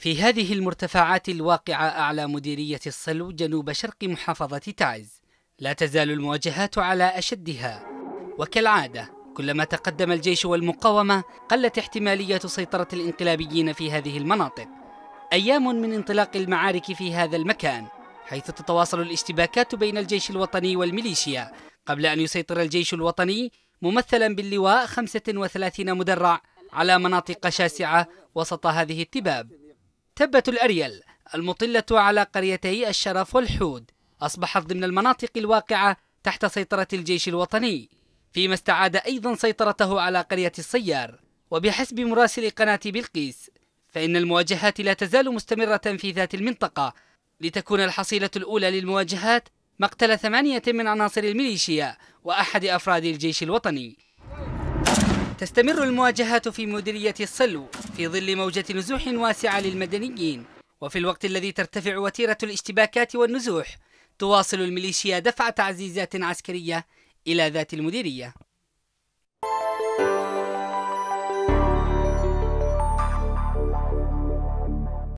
في هذه المرتفعات الواقعة أعلى مديرية الصلو جنوب شرق محافظة تعز لا تزال المواجهات على أشدها وكالعادة كلما تقدم الجيش والمقاومة قلت احتمالية سيطرة الانقلابيين في هذه المناطق أيام من انطلاق المعارك في هذا المكان حيث تتواصل الاشتباكات بين الجيش الوطني والميليشيا قبل أن يسيطر الجيش الوطني ممثلا باللواء 35 مدرع على مناطق شاسعة وسط هذه التباب تبت الأريل المطلة على قريتي الشرف والحود أصبحت ضمن المناطق الواقعة تحت سيطرة الجيش الوطني فيما استعاد أيضا سيطرته على قرية الصيار وبحسب مراسل قناة بلقيس فإن المواجهات لا تزال مستمرة في ذات المنطقة لتكون الحصيلة الأولى للمواجهات مقتل ثمانية من عناصر الميليشيا وأحد أفراد الجيش الوطني تستمر المواجهات في مديرية الصلو في ظل موجة نزوح واسعة للمدنيين وفي الوقت الذي ترتفع وتيرة الاشتباكات والنزوح تواصل الميليشيا دفع تعزيزات عسكرية إلى ذات المديرية